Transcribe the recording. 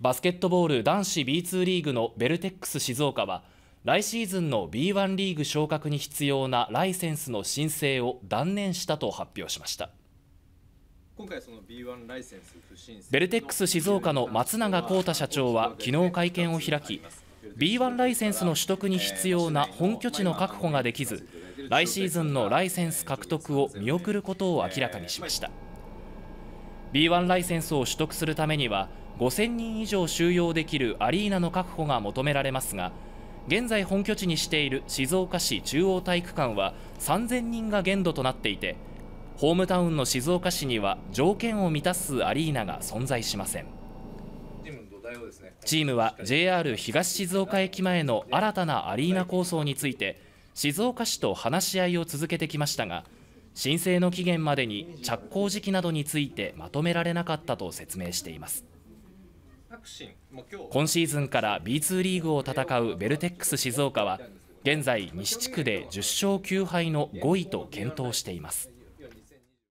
バスケットボール男子 B2 リーグのベルテックス静岡は来シーズンの B1 リーグ昇格に必要なライセンスの申請を断念したと発表しました今回その B1 ライセンス不申請ベルテックス静岡の松永浩太社長は昨日会見を開き B1 ライセンスの取得に必要な本拠地の確保ができず来シーズンのライセンス獲得を見送ることを明らかにしました。B1 ライセンスを取得するためには5000人以上収容できるアリーナの確保が求められますが現在本拠地にしている静岡市中央体育館は3000人が限度となっていてホームタウンの静岡市には条件を満たすアリーナが存在しませんチームは JR 東静岡駅前の新たなアリーナ構想について静岡市と話し合いを続けてきましたが申請の期限までに着工時期などについてまとめられなかったと説明しています今シーズンから B2 リーグを戦うベルテックス静岡は現在西地区で10勝9敗の5位と検討しています